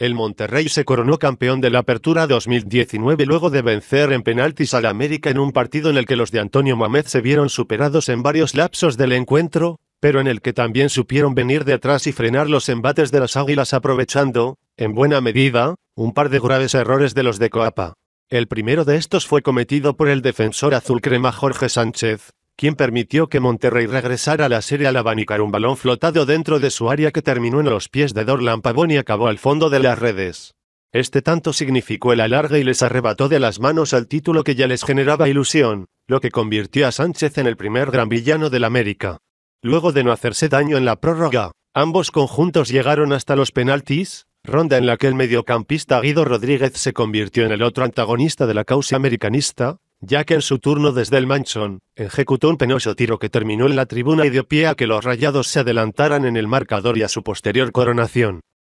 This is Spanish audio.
El Monterrey se coronó campeón de la Apertura 2019 luego de vencer en penaltis al América en un partido en el que los de Antonio Mamet se vieron superados en varios lapsos del encuentro, pero en el que también supieron venir de atrás y frenar los embates de las Águilas aprovechando, en buena medida, un par de graves errores de los de Coapa. El primero de estos fue cometido por el defensor azul crema Jorge Sánchez, quien permitió que Monterrey regresara a la serie al abanicar un balón flotado dentro de su área que terminó en los pies de Dorlan Pavón y acabó al fondo de las redes. Este tanto significó el larga y les arrebató de las manos al título que ya les generaba ilusión, lo que convirtió a Sánchez en el primer gran villano del América. Luego de no hacerse daño en la prórroga, ambos conjuntos llegaron hasta los penaltis, ronda en la que el mediocampista Guido Rodríguez se convirtió en el otro antagonista de la causa americanista, ya que en su turno desde el manchón, ejecutó un penoso tiro que terminó en la tribuna y dio pie a que los rayados se adelantaran en el marcador y a su posterior coronación.